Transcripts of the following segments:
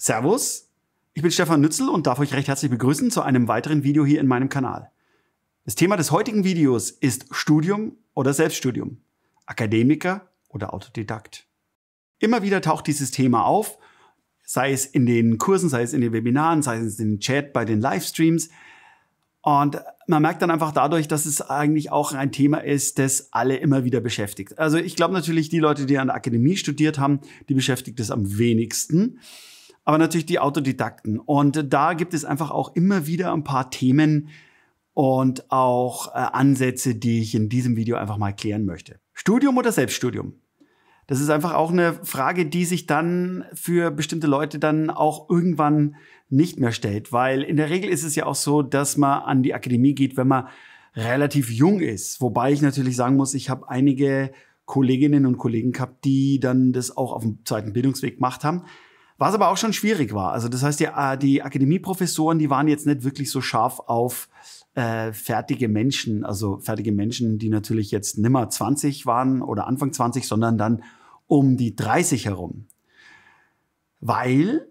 Servus, ich bin Stefan Nützel und darf euch recht herzlich begrüßen zu einem weiteren Video hier in meinem Kanal. Das Thema des heutigen Videos ist Studium oder Selbststudium, Akademiker oder Autodidakt. Immer wieder taucht dieses Thema auf, sei es in den Kursen, sei es in den Webinaren, sei es im Chat, bei den Livestreams. Und man merkt dann einfach dadurch, dass es eigentlich auch ein Thema ist, das alle immer wieder beschäftigt. Also ich glaube natürlich, die Leute, die an der Akademie studiert haben, die beschäftigt es am wenigsten aber natürlich die Autodidakten. Und da gibt es einfach auch immer wieder ein paar Themen und auch äh, Ansätze, die ich in diesem Video einfach mal klären möchte. Studium oder Selbststudium? Das ist einfach auch eine Frage, die sich dann für bestimmte Leute dann auch irgendwann nicht mehr stellt, weil in der Regel ist es ja auch so, dass man an die Akademie geht, wenn man relativ jung ist. Wobei ich natürlich sagen muss, ich habe einige Kolleginnen und Kollegen gehabt, die dann das auch auf dem zweiten Bildungsweg gemacht haben. Was aber auch schon schwierig war. Also das heißt, die, äh, die Akademieprofessoren, die waren jetzt nicht wirklich so scharf auf äh, fertige Menschen, also fertige Menschen, die natürlich jetzt nimmer 20 waren oder Anfang 20, sondern dann um die 30 herum. Weil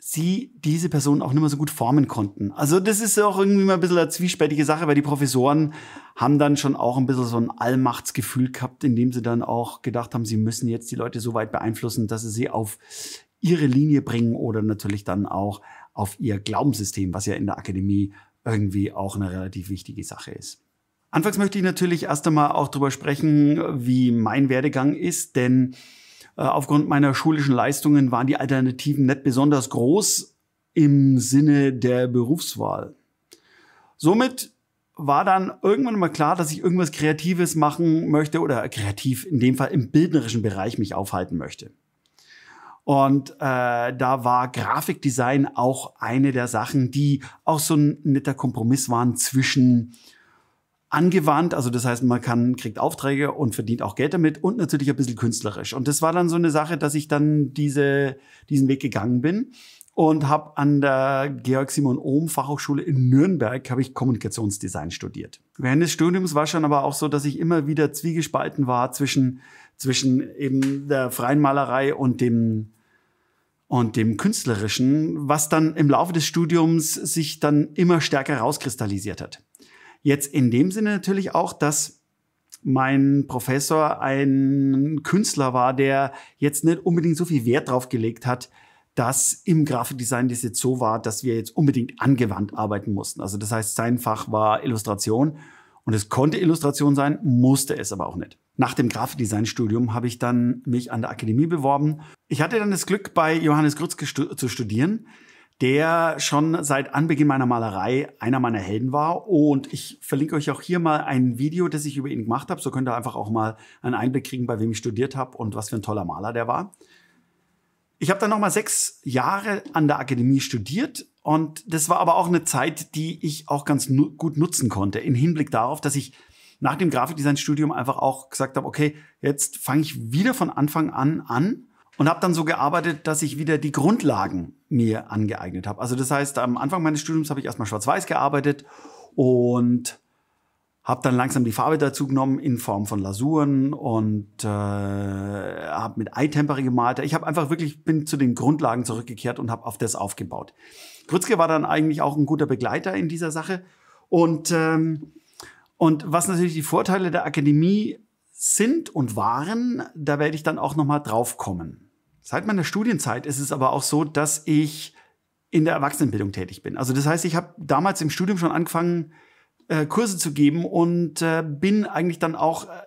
sie diese Personen auch nicht mehr so gut formen konnten. Also das ist auch irgendwie mal ein bisschen eine zwiespältige Sache, weil die Professoren haben dann schon auch ein bisschen so ein Allmachtsgefühl gehabt, indem sie dann auch gedacht haben, sie müssen jetzt die Leute so weit beeinflussen, dass sie sie auf ihre Linie bringen oder natürlich dann auch auf ihr Glaubenssystem, was ja in der Akademie irgendwie auch eine relativ wichtige Sache ist. Anfangs möchte ich natürlich erst einmal auch darüber sprechen, wie mein Werdegang ist, denn äh, aufgrund meiner schulischen Leistungen waren die Alternativen nicht besonders groß im Sinne der Berufswahl. Somit war dann irgendwann mal klar, dass ich irgendwas Kreatives machen möchte oder kreativ in dem Fall im bildnerischen Bereich mich aufhalten möchte. Und äh, da war Grafikdesign auch eine der Sachen, die auch so ein netter Kompromiss waren zwischen angewandt, also das heißt, man kann, kriegt Aufträge und verdient auch Geld damit und natürlich ein bisschen künstlerisch. Und das war dann so eine Sache, dass ich dann diese, diesen Weg gegangen bin und habe an der Georg Simon Ohm Fachhochschule in Nürnberg habe ich Kommunikationsdesign studiert. Während des Studiums war schon aber auch so, dass ich immer wieder zwiegespalten war zwischen zwischen eben der freien Malerei und dem und dem Künstlerischen, was dann im Laufe des Studiums sich dann immer stärker rauskristallisiert hat. Jetzt in dem Sinne natürlich auch, dass mein Professor ein Künstler war, der jetzt nicht unbedingt so viel Wert drauf gelegt hat, dass im Grafikdesign das jetzt so war, dass wir jetzt unbedingt angewandt arbeiten mussten. Also das heißt, sein Fach war Illustration und es konnte Illustration sein, musste es aber auch nicht. Nach dem Grafikdesign-Studium habe ich dann mich an der Akademie beworben. Ich hatte dann das Glück, bei Johannes Grützke stu zu studieren, der schon seit Anbeginn meiner Malerei einer meiner Helden war. Und ich verlinke euch auch hier mal ein Video, das ich über ihn gemacht habe. So könnt ihr einfach auch mal einen Einblick kriegen, bei wem ich studiert habe und was für ein toller Maler der war. Ich habe dann nochmal sechs Jahre an der Akademie studiert und das war aber auch eine Zeit, die ich auch ganz nu gut nutzen konnte, im Hinblick darauf, dass ich nach dem Grafikdesign-Studium einfach auch gesagt habe, okay, jetzt fange ich wieder von Anfang an an und habe dann so gearbeitet, dass ich wieder die Grundlagen mir angeeignet habe. Also das heißt, am Anfang meines Studiums habe ich erstmal schwarz-weiß gearbeitet und habe dann langsam die Farbe dazu genommen in Form von Lasuren und äh, habe mit Eitempere gemalt. Ich habe einfach wirklich bin zu den Grundlagen zurückgekehrt und habe auf das aufgebaut. Grützke war dann eigentlich auch ein guter Begleiter in dieser Sache und ähm, und was natürlich die Vorteile der Akademie sind und waren, da werde ich dann auch nochmal drauf kommen. Seit meiner Studienzeit ist es aber auch so, dass ich in der Erwachsenenbildung tätig bin. Also das heißt, ich habe damals im Studium schon angefangen, äh, Kurse zu geben und äh, bin eigentlich dann auch äh,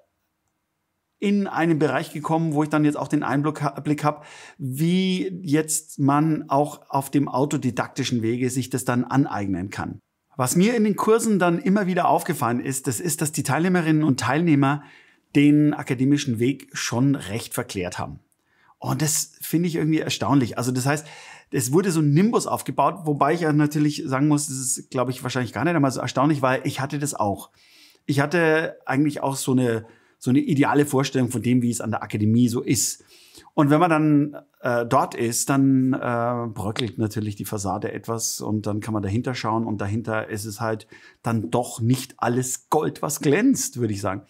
in einen Bereich gekommen, wo ich dann jetzt auch den Einblick habe, wie jetzt man auch auf dem autodidaktischen Wege sich das dann aneignen kann. Was mir in den Kursen dann immer wieder aufgefallen ist, das ist, dass die Teilnehmerinnen und Teilnehmer den akademischen Weg schon recht verklärt haben. Und das finde ich irgendwie erstaunlich. Also das heißt, es wurde so ein Nimbus aufgebaut, wobei ich ja natürlich sagen muss, das ist, glaube ich, wahrscheinlich gar nicht einmal so erstaunlich, weil ich hatte das auch. Ich hatte eigentlich auch so eine so eine ideale Vorstellung von dem, wie es an der Akademie so ist. Und wenn man dann äh, dort ist, dann äh, bröckelt natürlich die Fassade etwas und dann kann man dahinter schauen und dahinter ist es halt dann doch nicht alles Gold, was glänzt, würde ich sagen.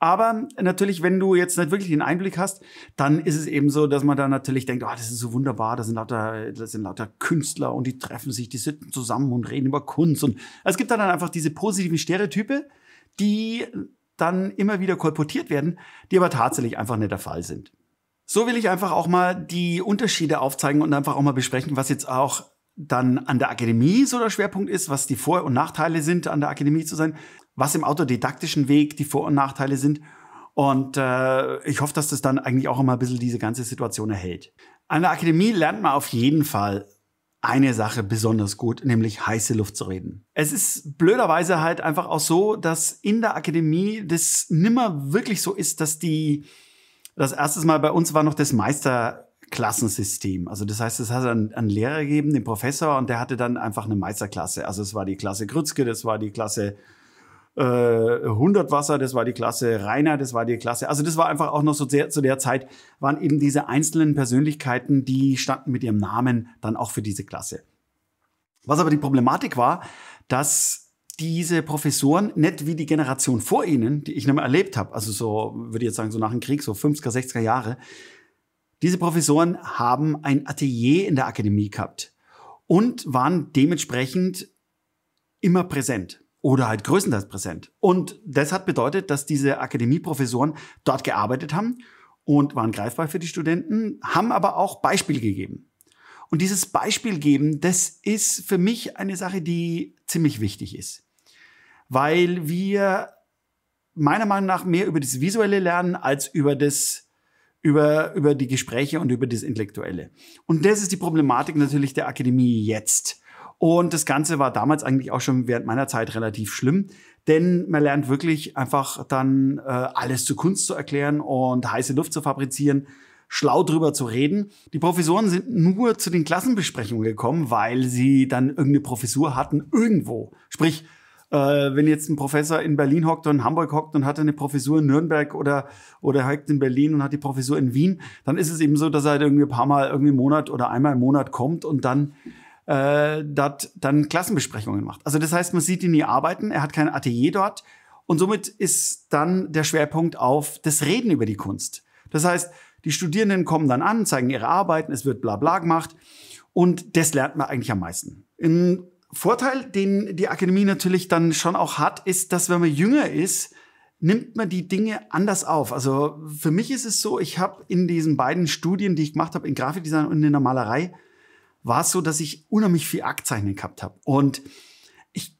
Aber natürlich, wenn du jetzt nicht wirklich den Einblick hast, dann ist es eben so, dass man da natürlich denkt, oh, das ist so wunderbar, das sind lauter, das sind lauter Künstler und die treffen sich, die sitzen zusammen und reden über Kunst. Und es gibt dann einfach diese positiven Stereotype, die dann immer wieder kolportiert werden, die aber tatsächlich einfach nicht der Fall sind. So will ich einfach auch mal die Unterschiede aufzeigen und einfach auch mal besprechen, was jetzt auch dann an der Akademie so der Schwerpunkt ist, was die Vor- und Nachteile sind, an der Akademie zu sein, was im autodidaktischen Weg die Vor- und Nachteile sind. Und äh, ich hoffe, dass das dann eigentlich auch immer ein bisschen diese ganze Situation erhält. An der Akademie lernt man auf jeden Fall eine Sache besonders gut, nämlich heiße Luft zu reden. Es ist blöderweise halt einfach auch so, dass in der Akademie das nimmer wirklich so ist, dass die, das erste Mal bei uns war noch das Meisterklassensystem. Also das heißt, es hat einen, einen Lehrer gegeben, den Professor, und der hatte dann einfach eine Meisterklasse. Also es war die Klasse Grützke, das war die Klasse 100 äh, Wasser, das war die Klasse, Rainer, das war die Klasse. Also das war einfach auch noch so sehr, zu der Zeit, waren eben diese einzelnen Persönlichkeiten, die standen mit ihrem Namen dann auch für diese Klasse. Was aber die Problematik war, dass diese Professoren nicht wie die Generation vor ihnen, die ich noch mal erlebt habe, also so würde ich jetzt sagen, so nach dem Krieg, so 50er, 60er Jahre, diese Professoren haben ein Atelier in der Akademie gehabt und waren dementsprechend immer präsent oder halt größtenteils präsent. Und das hat bedeutet, dass diese Akademieprofessoren dort gearbeitet haben und waren greifbar für die Studenten, haben aber auch Beispiel gegeben. Und dieses Beispiel geben, das ist für mich eine Sache, die ziemlich wichtig ist, weil wir meiner Meinung nach mehr über das visuelle lernen als über das über, über die Gespräche und über das Intellektuelle. Und das ist die Problematik natürlich der Akademie jetzt. Und das Ganze war damals eigentlich auch schon während meiner Zeit relativ schlimm, denn man lernt wirklich einfach dann äh, alles zu Kunst zu erklären und heiße Luft zu fabrizieren, schlau drüber zu reden. Die Professoren sind nur zu den Klassenbesprechungen gekommen, weil sie dann irgendeine Professur hatten irgendwo. Sprich, äh, wenn jetzt ein Professor in Berlin hockt und in Hamburg hockt und hat eine Professur in Nürnberg oder, oder hockt in Berlin und hat die Professur in Wien, dann ist es eben so, dass er halt irgendwie ein paar Mal irgendwie im Monat oder einmal im Monat kommt und dann äh, dort dann Klassenbesprechungen macht. Also das heißt, man sieht ihn nie arbeiten, er hat kein Atelier dort und somit ist dann der Schwerpunkt auf das Reden über die Kunst. Das heißt, die Studierenden kommen dann an, zeigen ihre Arbeiten, es wird bla bla gemacht und das lernt man eigentlich am meisten. Ein Vorteil, den die Akademie natürlich dann schon auch hat, ist, dass wenn man jünger ist, nimmt man die Dinge anders auf. Also für mich ist es so, ich habe in diesen beiden Studien, die ich gemacht habe, in Grafikdesign und in der Malerei, war es so, dass ich unheimlich viel Aktzeichnen gehabt habe. Und ich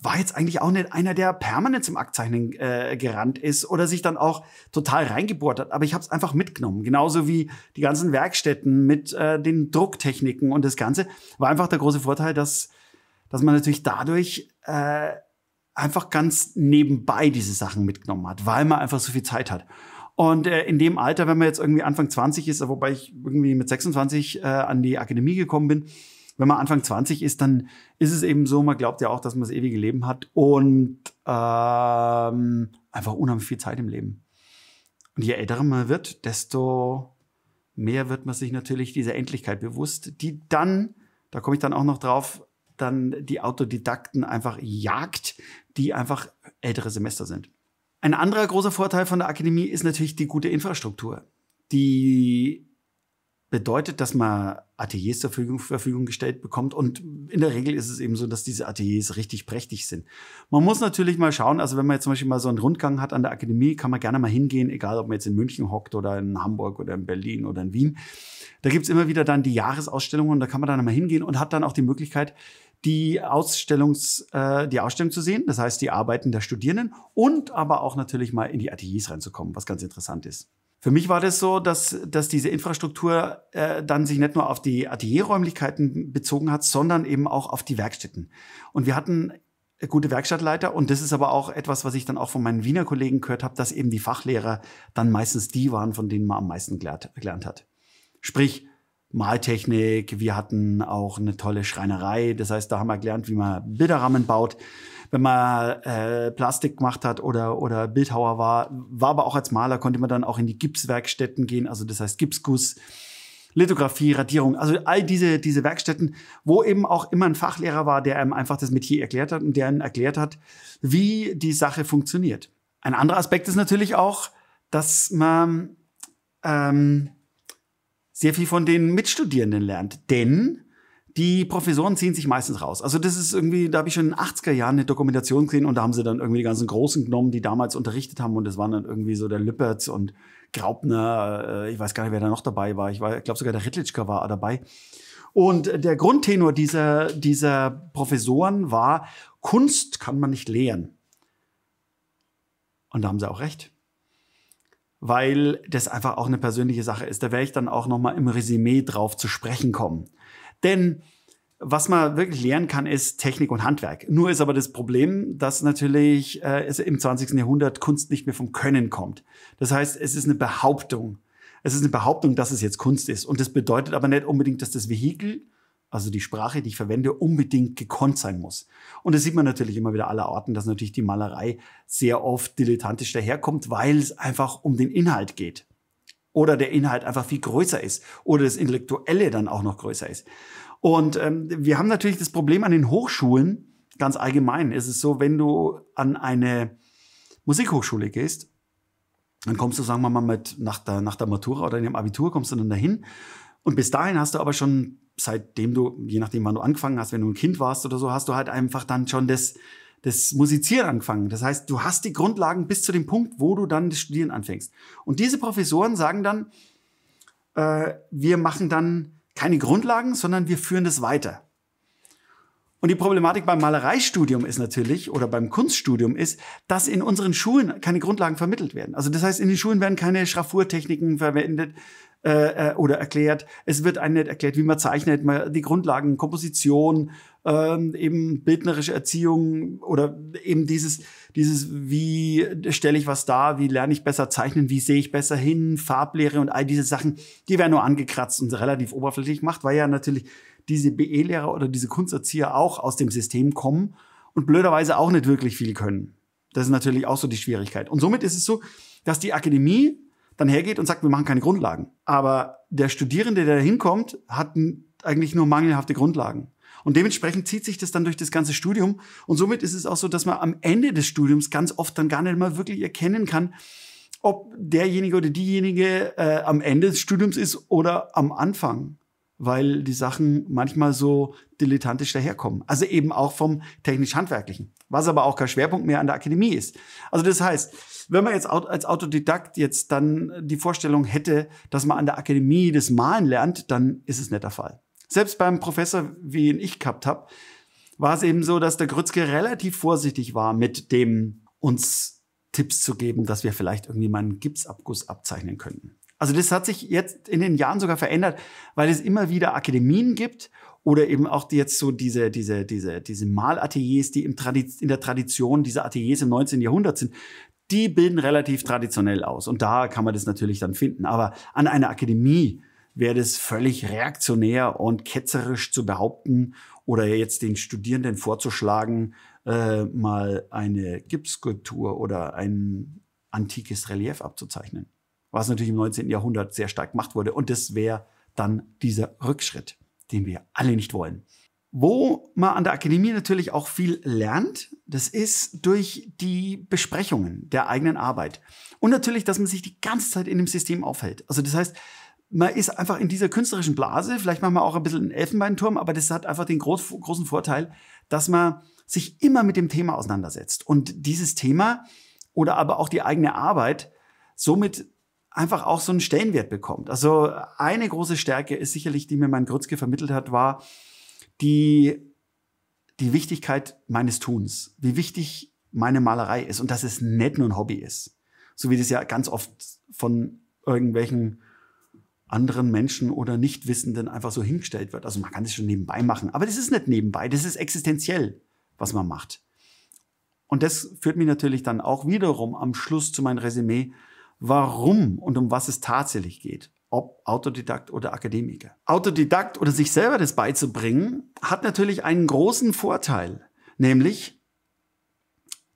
war jetzt eigentlich auch nicht einer, der permanent zum Aktzeichnen äh, gerannt ist oder sich dann auch total reingebohrt hat. Aber ich habe es einfach mitgenommen. Genauso wie die ganzen Werkstätten mit äh, den Drucktechniken und das Ganze. War einfach der große Vorteil, dass, dass man natürlich dadurch äh, einfach ganz nebenbei diese Sachen mitgenommen hat, weil man einfach so viel Zeit hat. Und äh, in dem Alter, wenn man jetzt irgendwie Anfang 20 ist, wobei ich irgendwie mit 26 äh, an die Akademie gekommen bin, wenn man Anfang 20 ist, dann ist es eben so, man glaubt ja auch, dass man das ewige Leben hat und ähm, einfach unheimlich viel Zeit im Leben. Und je älter man wird, desto mehr wird man sich natürlich dieser Endlichkeit bewusst, die dann, da komme ich dann auch noch drauf, dann die Autodidakten einfach jagt, die einfach ältere Semester sind. Ein anderer großer Vorteil von der Akademie ist natürlich die gute Infrastruktur. Die bedeutet, dass man Ateliers zur Verfügung, Verfügung, gestellt bekommt. Und in der Regel ist es eben so, dass diese Ateliers richtig prächtig sind. Man muss natürlich mal schauen, also wenn man jetzt zum Beispiel mal so einen Rundgang hat an der Akademie, kann man gerne mal hingehen, egal ob man jetzt in München hockt oder in Hamburg oder in Berlin oder in Wien. Da gibt es immer wieder dann die Jahresausstellungen und da kann man dann mal hingehen und hat dann auch die Möglichkeit, die, Ausstellungs, äh, die Ausstellung zu sehen, das heißt die Arbeiten der Studierenden und aber auch natürlich mal in die Ateliers reinzukommen, was ganz interessant ist. Für mich war das so, dass, dass diese Infrastruktur äh, dann sich nicht nur auf die Atelierräumlichkeiten bezogen hat, sondern eben auch auf die Werkstätten. Und wir hatten gute Werkstattleiter und das ist aber auch etwas, was ich dann auch von meinen Wiener Kollegen gehört habe, dass eben die Fachlehrer dann meistens die waren, von denen man am meisten gelernt, gelernt hat. Sprich, Maltechnik. Wir hatten auch eine tolle Schreinerei. Das heißt, da haben wir gelernt, wie man Bilderrahmen baut. Wenn man äh, Plastik gemacht hat oder, oder Bildhauer war, war aber auch als Maler, konnte man dann auch in die Gipswerkstätten gehen. Also das heißt Gipsguss, Lithografie, Radierung. Also all diese, diese Werkstätten, wo eben auch immer ein Fachlehrer war, der einem einfach das Metier erklärt hat und der einem erklärt hat, wie die Sache funktioniert. Ein anderer Aspekt ist natürlich auch, dass man ähm, sehr viel von den Mitstudierenden lernt. Denn die Professoren ziehen sich meistens raus. Also das ist irgendwie, da habe ich schon in den 80er Jahren eine Dokumentation gesehen und da haben sie dann irgendwie die ganzen Großen genommen, die damals unterrichtet haben und das waren dann irgendwie so der Lüppertz und Graupner, äh, ich weiß gar nicht, wer da noch dabei war. Ich, war, ich glaube sogar der Ritlitschka war dabei. Und der Grundtenor dieser, dieser Professoren war, Kunst kann man nicht lehren. Und da haben sie auch recht weil das einfach auch eine persönliche Sache ist. Da werde ich dann auch nochmal im Resümee drauf zu sprechen kommen. Denn was man wirklich lernen kann, ist Technik und Handwerk. Nur ist aber das Problem, dass natürlich äh, es im 20. Jahrhundert Kunst nicht mehr vom Können kommt. Das heißt, es ist eine Behauptung. Es ist eine Behauptung, dass es jetzt Kunst ist. Und das bedeutet aber nicht unbedingt, dass das Vehikel also die Sprache, die ich verwende, unbedingt gekonnt sein muss. Und das sieht man natürlich immer wieder aller Orten, dass natürlich die Malerei sehr oft dilettantisch daherkommt, weil es einfach um den Inhalt geht. Oder der Inhalt einfach viel größer ist. Oder das Intellektuelle dann auch noch größer ist. Und ähm, wir haben natürlich das Problem an den Hochschulen, ganz allgemein ist es so, wenn du an eine Musikhochschule gehst, dann kommst du, sagen wir mal, mit, nach, der, nach der Matura oder in dem Abitur kommst du dann dahin. Und bis dahin hast du aber schon seitdem du, je nachdem wann du angefangen hast, wenn du ein Kind warst oder so, hast du halt einfach dann schon das, das Musizieren angefangen. Das heißt, du hast die Grundlagen bis zu dem Punkt, wo du dann das Studieren anfängst. Und diese Professoren sagen dann, äh, wir machen dann keine Grundlagen, sondern wir führen das weiter. Und die Problematik beim Malereistudium ist natürlich, oder beim Kunststudium ist, dass in unseren Schulen keine Grundlagen vermittelt werden. Also das heißt, in den Schulen werden keine Schraffurtechniken verwendet, äh, äh, oder erklärt. Es wird einem nicht erklärt, wie man zeichnet, man, die Grundlagen, Komposition, ähm, eben bildnerische Erziehung oder eben dieses, dieses, wie stelle ich was dar, wie lerne ich besser zeichnen, wie sehe ich besser hin, Farblehre und all diese Sachen, die werden nur angekratzt und relativ oberflächlich gemacht, weil ja natürlich diese BE-Lehrer oder diese Kunsterzieher auch aus dem System kommen und blöderweise auch nicht wirklich viel können. Das ist natürlich auch so die Schwierigkeit. Und somit ist es so, dass die Akademie dann hergeht und sagt, wir machen keine Grundlagen. Aber der Studierende, der da hinkommt, hat eigentlich nur mangelhafte Grundlagen. Und dementsprechend zieht sich das dann durch das ganze Studium. Und somit ist es auch so, dass man am Ende des Studiums ganz oft dann gar nicht mal wirklich erkennen kann, ob derjenige oder diejenige äh, am Ende des Studiums ist oder am Anfang weil die Sachen manchmal so dilettantisch daherkommen. Also eben auch vom technisch-handwerklichen, was aber auch kein Schwerpunkt mehr an der Akademie ist. Also das heißt, wenn man jetzt als Autodidakt jetzt dann die Vorstellung hätte, dass man an der Akademie das Malen lernt, dann ist es nicht der Fall. Selbst beim Professor, wie ihn ich gehabt habe, war es eben so, dass der Grützke relativ vorsichtig war mit dem uns Tipps zu geben, dass wir vielleicht irgendwie mal einen Gipsabguss abzeichnen könnten. Also das hat sich jetzt in den Jahren sogar verändert, weil es immer wieder Akademien gibt oder eben auch jetzt so diese, diese, diese, diese Malateliers, die im Tradiz in der Tradition dieser Ateliers im 19. Jahrhundert sind. Die bilden relativ traditionell aus. Und da kann man das natürlich dann finden. Aber an einer Akademie wäre das völlig reaktionär und ketzerisch zu behaupten oder jetzt den Studierenden vorzuschlagen, äh, mal eine Gipskultur oder ein antikes Relief abzuzeichnen was natürlich im 19. Jahrhundert sehr stark gemacht wurde. Und das wäre dann dieser Rückschritt, den wir alle nicht wollen. Wo man an der Akademie natürlich auch viel lernt, das ist durch die Besprechungen der eigenen Arbeit. Und natürlich, dass man sich die ganze Zeit in dem System aufhält. Also das heißt, man ist einfach in dieser künstlerischen Blase, vielleicht machen wir auch ein bisschen einen Elfenbeinturm, aber das hat einfach den groß, großen Vorteil, dass man sich immer mit dem Thema auseinandersetzt und dieses Thema oder aber auch die eigene Arbeit somit einfach auch so einen Stellenwert bekommt. Also eine große Stärke ist sicherlich, die mir mein Grützke vermittelt hat, war die, die Wichtigkeit meines Tuns, wie wichtig meine Malerei ist und dass es nicht nur ein Hobby ist. So wie das ja ganz oft von irgendwelchen anderen Menschen oder Nichtwissenden einfach so hingestellt wird. Also man kann das schon nebenbei machen, aber das ist nicht nebenbei, das ist existenziell, was man macht. Und das führt mich natürlich dann auch wiederum am Schluss zu meinem Resümee, warum und um was es tatsächlich geht. Ob Autodidakt oder Akademiker. Autodidakt oder sich selber das beizubringen, hat natürlich einen großen Vorteil, nämlich,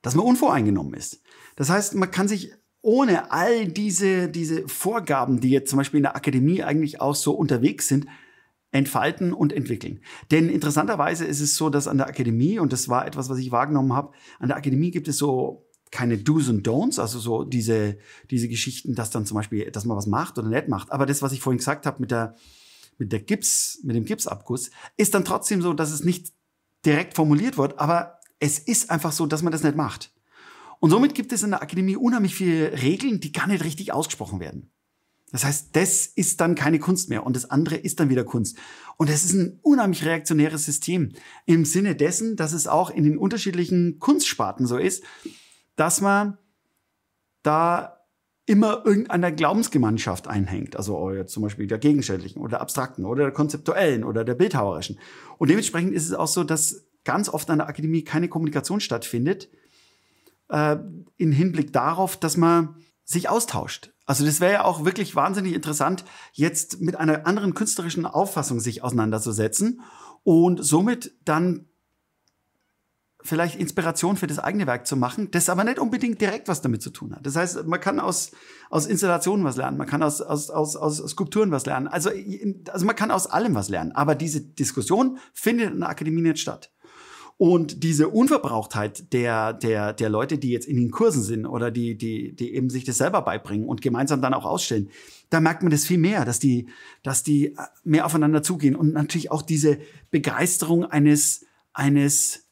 dass man unvoreingenommen ist. Das heißt, man kann sich ohne all diese, diese Vorgaben, die jetzt zum Beispiel in der Akademie eigentlich auch so unterwegs sind, entfalten und entwickeln. Denn interessanterweise ist es so, dass an der Akademie, und das war etwas, was ich wahrgenommen habe, an der Akademie gibt es so keine Do's und Don'ts, also so diese, diese Geschichten, dass dann zum Beispiel, dass man was macht oder nicht macht. Aber das, was ich vorhin gesagt habe mit der, mit der Gips, mit dem Gipsabguss, ist dann trotzdem so, dass es nicht direkt formuliert wird, aber es ist einfach so, dass man das nicht macht. Und somit gibt es in der Akademie unheimlich viele Regeln, die gar nicht richtig ausgesprochen werden. Das heißt, das ist dann keine Kunst mehr und das andere ist dann wieder Kunst. Und es ist ein unheimlich reaktionäres System im Sinne dessen, dass es auch in den unterschiedlichen Kunstsparten so ist, dass man da immer irgendeiner Glaubensgemeinschaft einhängt, also oh, zum Beispiel der gegenständlichen oder der abstrakten oder der konzeptuellen oder der bildhauerischen. Und dementsprechend ist es auch so, dass ganz oft an der Akademie keine Kommunikation stattfindet, äh, im Hinblick darauf, dass man sich austauscht. Also das wäre ja auch wirklich wahnsinnig interessant, jetzt mit einer anderen künstlerischen Auffassung sich auseinanderzusetzen und somit dann vielleicht Inspiration für das eigene Werk zu machen, das aber nicht unbedingt direkt was damit zu tun hat. Das heißt, man kann aus, aus Installationen was lernen, man kann aus, aus, aus, aus Skulpturen was lernen, also, also man kann aus allem was lernen. Aber diese Diskussion findet in der Akademie nicht statt. Und diese Unverbrauchtheit der, der, der Leute, die jetzt in den Kursen sind oder die, die, die eben sich das selber beibringen und gemeinsam dann auch ausstellen, da merkt man das viel mehr, dass die, dass die äh, mehr aufeinander zugehen und natürlich auch diese Begeisterung eines, eines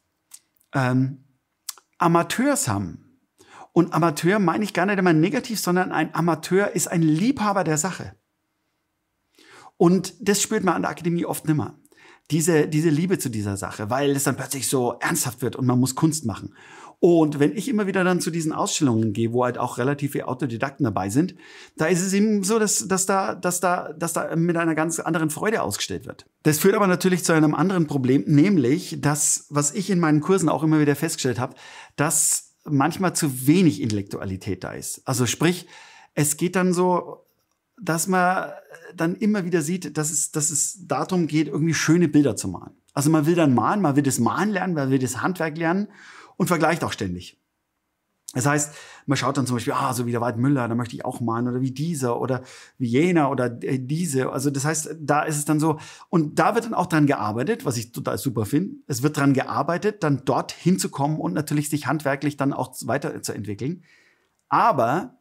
ähm, Amateurs haben. Und Amateur meine ich gar nicht immer negativ, sondern ein Amateur ist ein Liebhaber der Sache. Und das spürt man an der Akademie oft nimmer. Diese, diese Liebe zu dieser Sache, weil es dann plötzlich so ernsthaft wird und man muss Kunst machen. Und wenn ich immer wieder dann zu diesen Ausstellungen gehe, wo halt auch relativ viele Autodidakten dabei sind, da ist es eben so, dass, dass, da, dass, da, dass da mit einer ganz anderen Freude ausgestellt wird. Das führt aber natürlich zu einem anderen Problem, nämlich das, was ich in meinen Kursen auch immer wieder festgestellt habe, dass manchmal zu wenig Intellektualität da ist. Also sprich, es geht dann so, dass man dann immer wieder sieht, dass es, dass es darum geht, irgendwie schöne Bilder zu malen. Also man will dann malen, man will das Malen lernen, man will das Handwerk lernen und vergleicht auch ständig. Das heißt, man schaut dann zum Beispiel, ah, so wie der Waldmüller, da möchte ich auch malen oder wie dieser oder wie jener oder äh, diese. Also das heißt, da ist es dann so. Und da wird dann auch dran gearbeitet, was ich total super finde. Es wird dran gearbeitet, dann dort hinzukommen und natürlich sich handwerklich dann auch weiterzuentwickeln. Aber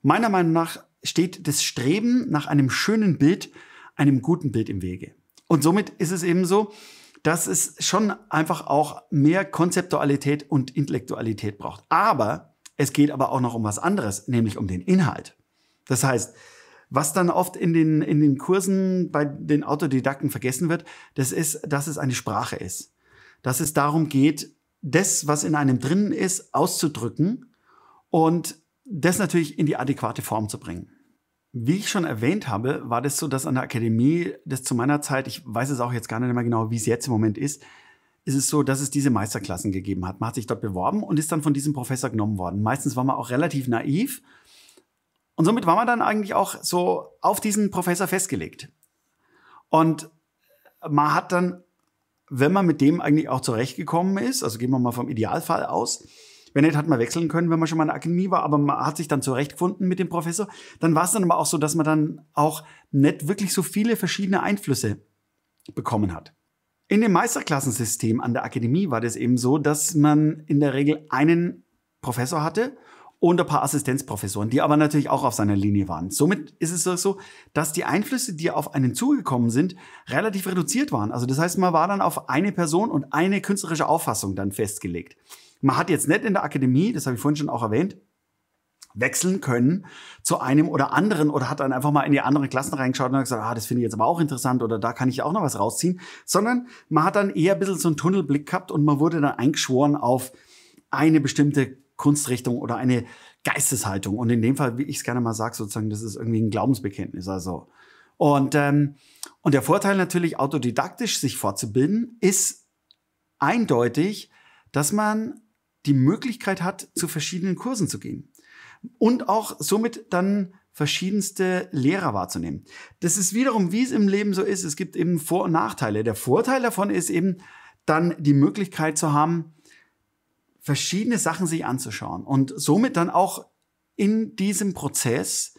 meiner Meinung nach steht das Streben nach einem schönen Bild einem guten Bild im Wege. Und somit ist es eben so, dass es schon einfach auch mehr Konzeptualität und Intellektualität braucht. Aber es geht aber auch noch um was anderes, nämlich um den Inhalt. Das heißt, was dann oft in den, in den Kursen bei den Autodidakten vergessen wird, das ist, dass es eine Sprache ist. Dass es darum geht, das, was in einem drinnen ist, auszudrücken und das natürlich in die adäquate Form zu bringen. Wie ich schon erwähnt habe, war das so, dass an der Akademie, das zu meiner Zeit, ich weiß es auch jetzt gar nicht mehr genau, wie es jetzt im Moment ist, ist es so, dass es diese Meisterklassen gegeben hat. Man hat sich dort beworben und ist dann von diesem Professor genommen worden. Meistens war man auch relativ naiv und somit war man dann eigentlich auch so auf diesen Professor festgelegt. Und man hat dann, wenn man mit dem eigentlich auch zurechtgekommen ist, also gehen wir mal vom Idealfall aus, wenn nicht, hat man wechseln können, wenn man schon mal in der Akademie war, aber man hat sich dann zurechtgefunden mit dem Professor. Dann war es dann aber auch so, dass man dann auch nicht wirklich so viele verschiedene Einflüsse bekommen hat. In dem Meisterklassensystem an der Akademie war das eben so, dass man in der Regel einen Professor hatte und ein paar Assistenzprofessoren, die aber natürlich auch auf seiner Linie waren. Somit ist es so, dass die Einflüsse, die auf einen zugekommen sind, relativ reduziert waren. Also das heißt, man war dann auf eine Person und eine künstlerische Auffassung dann festgelegt. Man hat jetzt nicht in der Akademie, das habe ich vorhin schon auch erwähnt, wechseln können zu einem oder anderen oder hat dann einfach mal in die anderen Klassen reingeschaut und hat gesagt, ah, das finde ich jetzt aber auch interessant oder da kann ich auch noch was rausziehen, sondern man hat dann eher ein bisschen so einen Tunnelblick gehabt und man wurde dann eingeschworen auf eine bestimmte Kunstrichtung oder eine Geisteshaltung. Und in dem Fall, wie ich es gerne mal sage, sozusagen, das ist irgendwie ein Glaubensbekenntnis. Also. Und, ähm, und der Vorteil natürlich, autodidaktisch sich fortzubilden, ist eindeutig, dass man die Möglichkeit hat, zu verschiedenen Kursen zu gehen und auch somit dann verschiedenste Lehrer wahrzunehmen. Das ist wiederum, wie es im Leben so ist. Es gibt eben Vor- und Nachteile. Der Vorteil davon ist eben dann die Möglichkeit zu haben, verschiedene Sachen sich anzuschauen und somit dann auch in diesem Prozess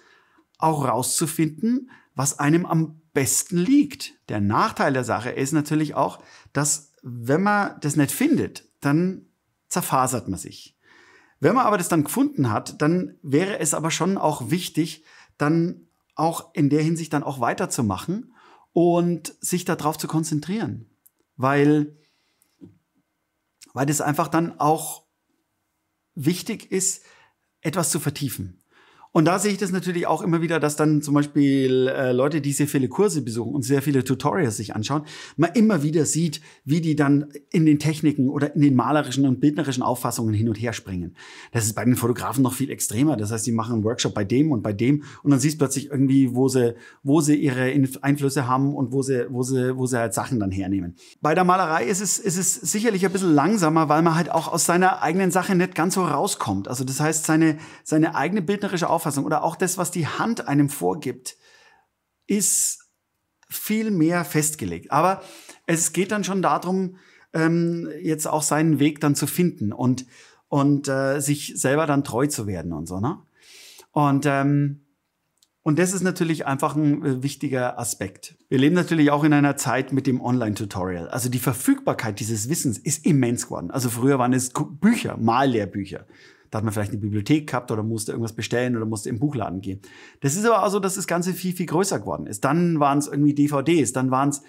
auch rauszufinden, was einem am besten liegt. Der Nachteil der Sache ist natürlich auch, dass wenn man das nicht findet, dann zerfasert man sich. Wenn man aber das dann gefunden hat, dann wäre es aber schon auch wichtig, dann auch in der Hinsicht dann auch weiterzumachen und sich darauf zu konzentrieren. Weil, weil das einfach dann auch wichtig ist, etwas zu vertiefen. Und da sehe ich das natürlich auch immer wieder, dass dann zum Beispiel äh, Leute, die sehr viele Kurse besuchen und sehr viele Tutorials sich anschauen, man immer wieder sieht, wie die dann in den Techniken oder in den malerischen und bildnerischen Auffassungen hin und her springen. Das ist bei den Fotografen noch viel extremer. Das heißt, die machen einen Workshop bei dem und bei dem und dann siehst du plötzlich irgendwie, wo sie, wo sie ihre Einflüsse haben und wo sie, wo sie, wo sie halt Sachen dann hernehmen. Bei der Malerei ist es, ist es sicherlich ein bisschen langsamer, weil man halt auch aus seiner eigenen Sache nicht ganz so rauskommt. Also das heißt, seine, seine eigene bildnerische Auffassung Auffassung oder auch das, was die Hand einem vorgibt, ist viel mehr festgelegt. Aber es geht dann schon darum, ähm, jetzt auch seinen Weg dann zu finden und, und äh, sich selber dann treu zu werden und so. Ne? Und, ähm, und das ist natürlich einfach ein äh, wichtiger Aspekt. Wir leben natürlich auch in einer Zeit mit dem Online-Tutorial. Also die Verfügbarkeit dieses Wissens ist immens geworden. Also früher waren es Bücher, Mallehrbücher. Da hat man vielleicht eine Bibliothek gehabt oder musste irgendwas bestellen oder musste im Buchladen gehen. Das ist aber auch so, dass das Ganze viel, viel größer geworden ist. Dann waren es irgendwie DVDs, dann waren es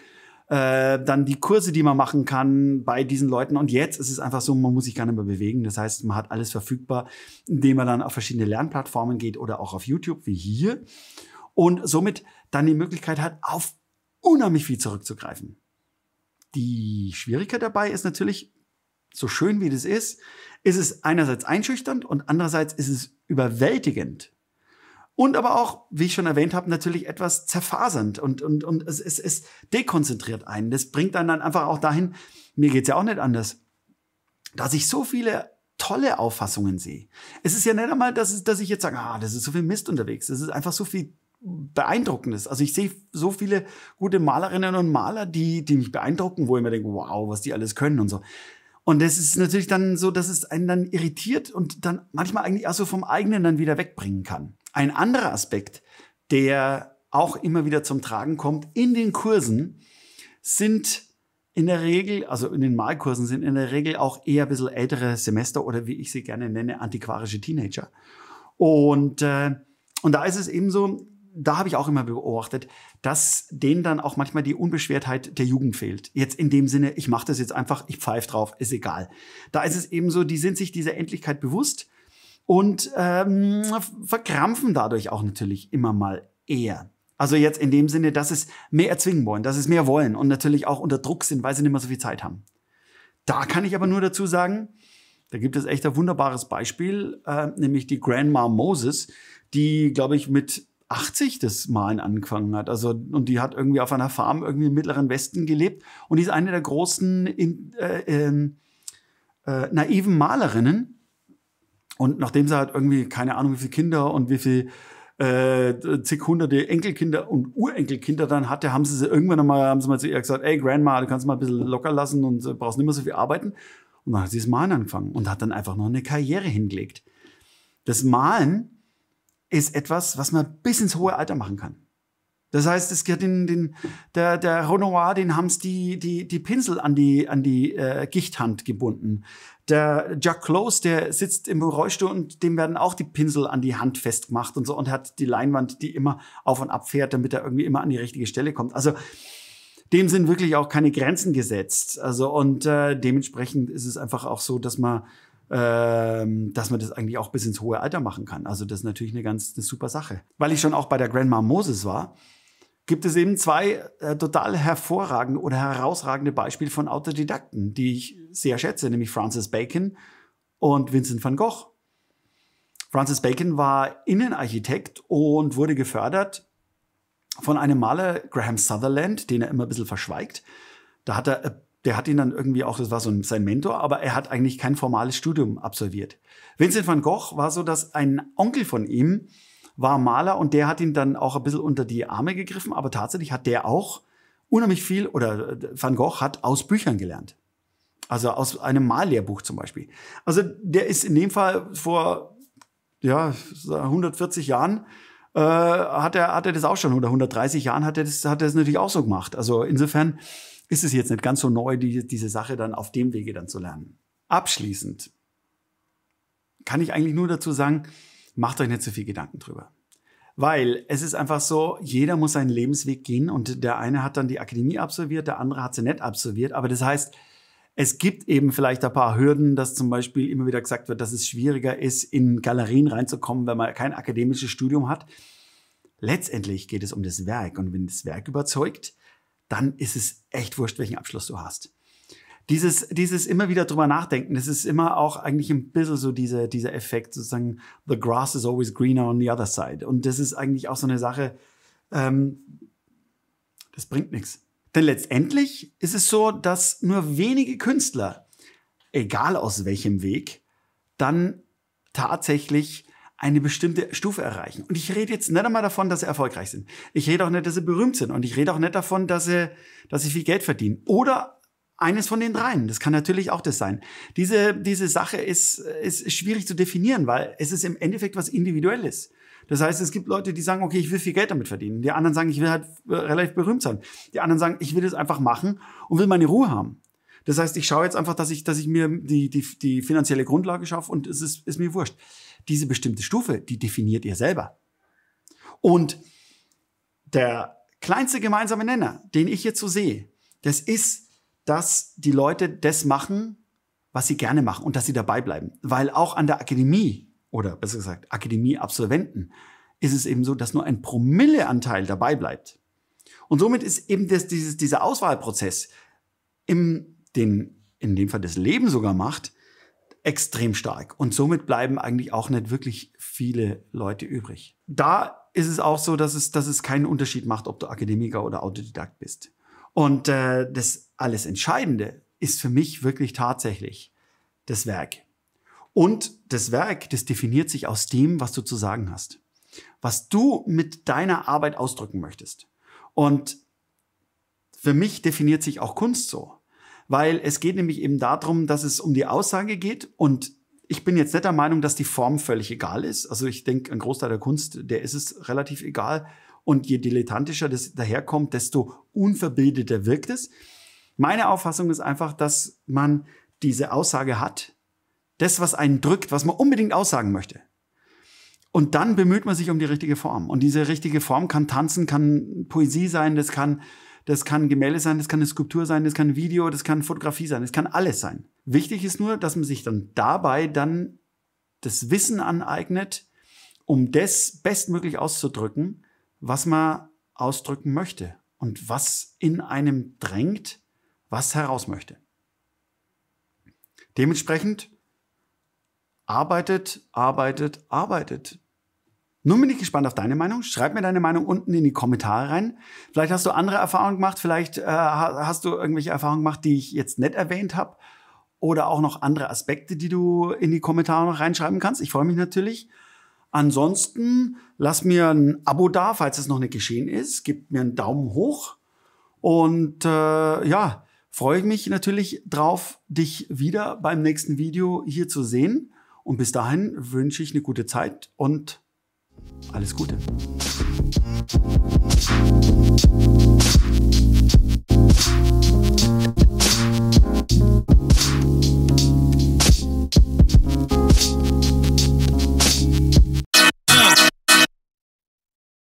äh, dann die Kurse, die man machen kann bei diesen Leuten. Und jetzt ist es einfach so, man muss sich gar nicht mehr bewegen. Das heißt, man hat alles verfügbar, indem man dann auf verschiedene Lernplattformen geht oder auch auf YouTube wie hier. Und somit dann die Möglichkeit hat, auf unheimlich viel zurückzugreifen. Die Schwierigkeit dabei ist natürlich, so schön wie das ist, ist es einerseits einschüchternd und andererseits ist es überwältigend. Und aber auch, wie ich schon erwähnt habe, natürlich etwas zerfasernd und, und, und es, es, es dekonzentriert einen. Das bringt einen dann einfach auch dahin, mir geht's ja auch nicht anders, dass ich so viele tolle Auffassungen sehe. Es ist ja nicht einmal, dass, es, dass ich jetzt sage, ah, das ist so viel Mist unterwegs. Das ist einfach so viel Beeindruckendes. Also ich sehe so viele gute Malerinnen und Maler, die, die mich beeindrucken, wo ich mir denke, wow, was die alles können und so. Und es ist natürlich dann so, dass es einen dann irritiert und dann manchmal eigentlich auch so vom eigenen dann wieder wegbringen kann. Ein anderer Aspekt, der auch immer wieder zum Tragen kommt in den Kursen, sind in der Regel, also in den Malkursen sind in der Regel auch eher ein bisschen ältere Semester oder wie ich sie gerne nenne, antiquarische Teenager. Und, äh, und da ist es eben so, da habe ich auch immer beobachtet, dass denen dann auch manchmal die Unbeschwertheit der Jugend fehlt. Jetzt in dem Sinne, ich mache das jetzt einfach, ich pfeife drauf, ist egal. Da ist es eben so, die sind sich dieser Endlichkeit bewusst und ähm, verkrampfen dadurch auch natürlich immer mal eher. Also jetzt in dem Sinne, dass es mehr erzwingen wollen, dass es mehr wollen und natürlich auch unter Druck sind, weil sie nicht mehr so viel Zeit haben. Da kann ich aber nur dazu sagen, da gibt es echt ein wunderbares Beispiel, äh, nämlich die Grandma Moses, die, glaube ich, mit 80 das Malen angefangen hat. Also, und die hat irgendwie auf einer Farm irgendwie im Mittleren Westen gelebt und die ist eine der großen in, äh, ähm, äh, naiven Malerinnen. Und nachdem sie halt irgendwie, keine Ahnung, wie viele Kinder und wie viele äh, zig hunderte Enkelkinder und Urenkelkinder dann hatte, haben sie, sie irgendwann einmal, haben sie mal zu ihr gesagt, ey Grandma, du kannst mal ein bisschen locker lassen und äh, brauchst nicht mehr so viel arbeiten. Und dann hat sie das Malen angefangen und hat dann einfach noch eine Karriere hingelegt. Das Malen ist etwas, was man bis ins hohe Alter machen kann. Das heißt, es geht den, den, der, der Renoir, den haben's die, die, die Pinsel an die, an die äh, Gichthand gebunden. Der Jack Close, der sitzt im Rollstuhl und dem werden auch die Pinsel an die Hand festgemacht und so und hat die Leinwand, die immer auf und ab fährt, damit er irgendwie immer an die richtige Stelle kommt. Also dem sind wirklich auch keine Grenzen gesetzt. Also und äh, dementsprechend ist es einfach auch so, dass man ähm, dass man das eigentlich auch bis ins hohe Alter machen kann. Also das ist natürlich eine ganz eine super Sache. Weil ich schon auch bei der Grandma Moses war, gibt es eben zwei äh, total hervorragende oder herausragende Beispiele von Autodidakten, die ich sehr schätze, nämlich Francis Bacon und Vincent van Gogh. Francis Bacon war Innenarchitekt und wurde gefördert von einem Maler, Graham Sutherland, den er immer ein bisschen verschweigt. Da hat er der hat ihn dann irgendwie auch, das war so sein Mentor, aber er hat eigentlich kein formales Studium absolviert. Vincent van Gogh war so, dass ein Onkel von ihm war Maler und der hat ihn dann auch ein bisschen unter die Arme gegriffen, aber tatsächlich hat der auch unheimlich viel, oder äh, Van Gogh hat aus Büchern gelernt. Also aus einem Mallehrbuch zum Beispiel. Also der ist in dem Fall vor ja, 140 Jahren, äh, hat, er, hat er das auch schon, oder 130 Jahren hat er das, hat er das natürlich auch so gemacht. Also insofern ist es jetzt nicht ganz so neu, die, diese Sache dann auf dem Wege dann zu lernen. Abschließend kann ich eigentlich nur dazu sagen, macht euch nicht so viel Gedanken drüber. Weil es ist einfach so, jeder muss seinen Lebensweg gehen und der eine hat dann die Akademie absolviert, der andere hat sie nicht absolviert. Aber das heißt, es gibt eben vielleicht ein paar Hürden, dass zum Beispiel immer wieder gesagt wird, dass es schwieriger ist, in Galerien reinzukommen, wenn man kein akademisches Studium hat. Letztendlich geht es um das Werk und wenn das Werk überzeugt, dann ist es echt wurscht, welchen Abschluss du hast. Dieses, dieses immer wieder drüber nachdenken, das ist immer auch eigentlich ein bisschen so dieser, dieser Effekt, sozusagen, the grass is always greener on the other side. Und das ist eigentlich auch so eine Sache, ähm, das bringt nichts. Denn letztendlich ist es so, dass nur wenige Künstler, egal aus welchem Weg, dann tatsächlich eine bestimmte Stufe erreichen. Und ich rede jetzt nicht einmal davon, dass sie erfolgreich sind. Ich rede auch nicht, dass sie berühmt sind. Und ich rede auch nicht davon, dass sie, dass sie viel Geld verdienen. Oder eines von den dreien. Das kann natürlich auch das sein. Diese, diese Sache ist, ist schwierig zu definieren, weil es ist im Endeffekt was Individuelles. Das heißt, es gibt Leute, die sagen, okay, ich will viel Geld damit verdienen. Die anderen sagen, ich will halt relativ berühmt sein. Die anderen sagen, ich will das einfach machen und will meine Ruhe haben. Das heißt, ich schaue jetzt einfach, dass ich, dass ich mir die, die, die finanzielle Grundlage schaffe und es ist, ist mir wurscht. Diese bestimmte Stufe, die definiert ihr selber. Und der kleinste gemeinsame Nenner, den ich jetzt so sehe, das ist, dass die Leute das machen, was sie gerne machen und dass sie dabei bleiben. Weil auch an der Akademie oder besser gesagt Akademie-Absolventen ist es eben so, dass nur ein Promilleanteil dabei bleibt. Und somit ist eben das, dieses, dieser Auswahlprozess im den, in dem Fall das Leben sogar macht, extrem stark. Und somit bleiben eigentlich auch nicht wirklich viele Leute übrig. Da ist es auch so, dass es, dass es keinen Unterschied macht, ob du Akademiker oder Autodidakt bist. Und äh, das alles Entscheidende ist für mich wirklich tatsächlich das Werk. Und das Werk, das definiert sich aus dem, was du zu sagen hast, was du mit deiner Arbeit ausdrücken möchtest. Und für mich definiert sich auch Kunst so weil es geht nämlich eben darum, dass es um die Aussage geht und ich bin jetzt nicht der Meinung, dass die Form völlig egal ist. Also ich denke, ein Großteil der Kunst, der ist es relativ egal. Und je dilettantischer das daherkommt, desto unverbildeter wirkt es. Meine Auffassung ist einfach, dass man diese Aussage hat, das, was einen drückt, was man unbedingt aussagen möchte. Und dann bemüht man sich um die richtige Form. Und diese richtige Form kann tanzen, kann Poesie sein, das kann das kann Gemälde sein, das kann eine Skulptur sein, das kann Video, das kann Fotografie sein, das kann alles sein. Wichtig ist nur, dass man sich dann dabei dann das Wissen aneignet, um das bestmöglich auszudrücken, was man ausdrücken möchte und was in einem drängt, was heraus möchte. Dementsprechend arbeitet, arbeitet, arbeitet. Nun bin ich gespannt auf deine Meinung. Schreib mir deine Meinung unten in die Kommentare rein. Vielleicht hast du andere Erfahrungen gemacht, vielleicht äh, hast du irgendwelche Erfahrungen gemacht, die ich jetzt nicht erwähnt habe. Oder auch noch andere Aspekte, die du in die Kommentare noch reinschreiben kannst. Ich freue mich natürlich. Ansonsten lass mir ein Abo da, falls es noch nicht geschehen ist. Gib mir einen Daumen hoch. Und äh, ja, freue ich mich natürlich drauf, dich wieder beim nächsten Video hier zu sehen. Und bis dahin wünsche ich eine gute Zeit und alles Gute.